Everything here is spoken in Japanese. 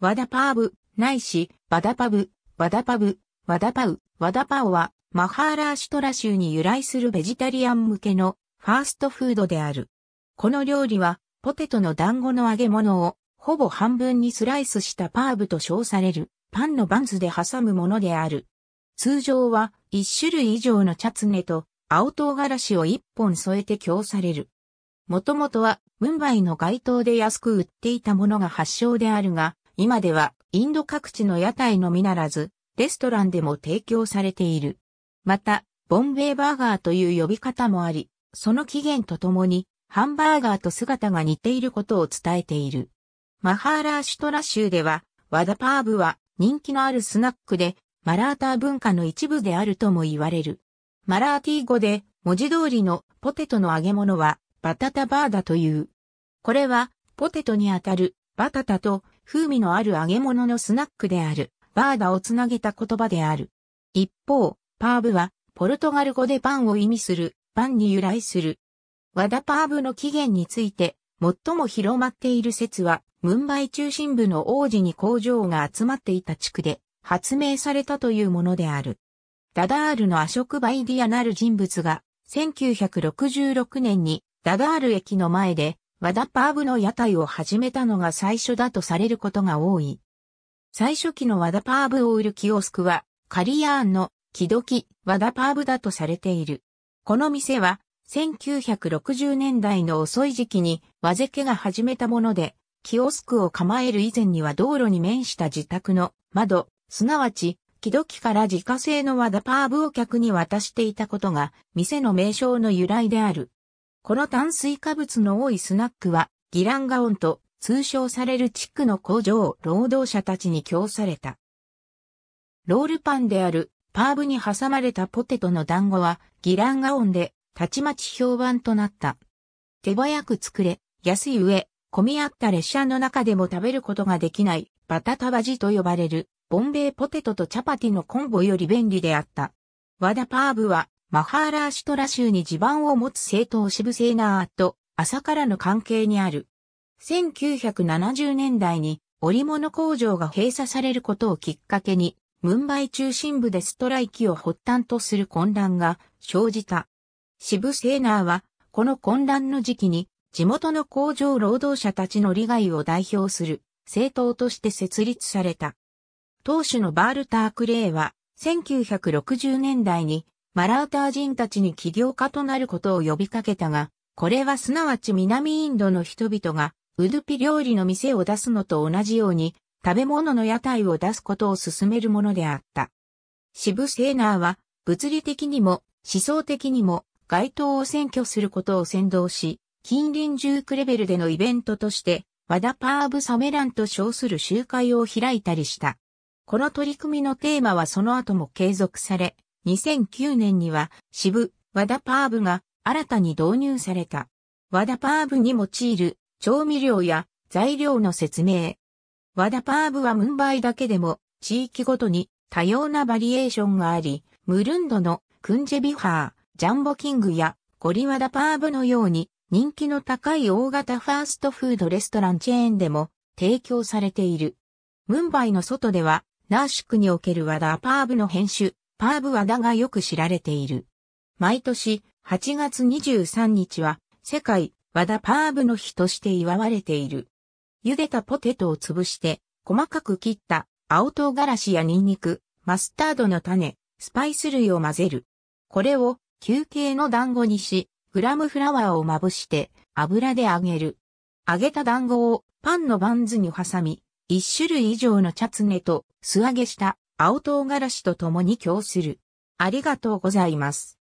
ワダパーブ、ないし、バダパブ、バダパブ、ワダパウ、ワダパオは、マハーラーシュトラ州に由来するベジタリアン向けのファーストフードである。この料理は、ポテトの団子の揚げ物を、ほぼ半分にスライスしたパーブと称される、パンのバンズで挟むものである。通常は、一種類以上のチャツネと、青唐辛子を一本添えて供される。もともとは、ムンバイの街頭で安く売っていたものが発祥であるが、今ではインド各地の屋台のみならず、レストランでも提供されている。また、ボンベイバーガーという呼び方もあり、その起源とともに、ハンバーガーと姿が似ていることを伝えている。マハーラーシュトラ州では、ワダパーブは人気のあるスナックで、マラーター文化の一部であるとも言われる。マラーティー語で、文字通りのポテトの揚げ物は、バタタバーダという。これは、ポテトにあたるバタタと風味のある揚げ物のスナックである、バーダをつなげた言葉である。一方、パーブは、ポルトガル語でパンを意味する、パンに由来する。和田パーブの起源について、最も広まっている説は、ムンバイ中心部の王子に工場が集まっていた地区で、発明されたというものである。ダダールのアショクバイディアなる人物が、1966年にダダール駅の前でワダパーブの屋台を始めたのが最初だとされることが多い。最初期のワダパーブを売るキオスクは、カリヤーンの木時ワダパーブだとされている。この店は、1960年代の遅い時期に和ゼケが始めたもので、キオスクを構える以前には道路に面した自宅の窓、すなわち、木時から自家製のワダパーブを客に渡していたことが、店の名称の由来である。この炭水化物の多いスナックは、ギランガオンと通称される地区の工場労働者たちに供された。ロールパンであるパーブに挟まれたポテトの団子はギランガオンでたちまち評判となった。手早く作れ、安い上、混み合った列車の中でも食べることができないバタタバジと呼ばれるボンベイポテトとチャパティのコンボより便利であった。和田パーブはマハーラーシュトラ州に地盤を持つ政党シブセナーと朝からの関係にある。1970年代に織物工場が閉鎖されることをきっかけに、ムンバイ中心部でストライキを発端とする混乱が生じた。シブセーナーは、この混乱の時期に、地元の工場労働者たちの利害を代表する政党として設立された。当主のバールター・クレイは、1960年代にマラーター人たちに起業家となることを呼びかけたが、これはすなわち南インドの人々がウドゥピ料理の店を出すのと同じように食べ物の屋台を出すことを進めるものであった。シブ・セーナーは物理的にも思想的にも街頭を占拠することを先導し、近隣住区レベルでのイベントとして、ワダパーブサメランと称する集会を開いたりした。この取り組みのテーマはその後も継続され、2009年には渋、和田パーブが新たに導入された。和田パーブに用いる調味料や材料の説明。和田パーブはムンバイだけでも地域ごとに多様なバリエーションがあり、ムルンドのクンジェビハー、ジャンボキングやゴリワダパーブのように人気の高い大型ファーストフードレストランチェーンでも提供されている。ムンバイの外ではナーシックにおけるワダパーブの編集、パーブ和田がよく知られている。毎年8月23日は世界和田パーブの日として祝われている。茹でたポテトを潰して細かく切った青唐辛子やニンニク、マスタードの種、スパイス類を混ぜる。これを休憩の団子にし、グラムフラワーをまぶして油で揚げる。揚げた団子をパンのバンズに挟み、一種類以上のチャツネと素揚げした青唐辛子と共に供する。ありがとうございます。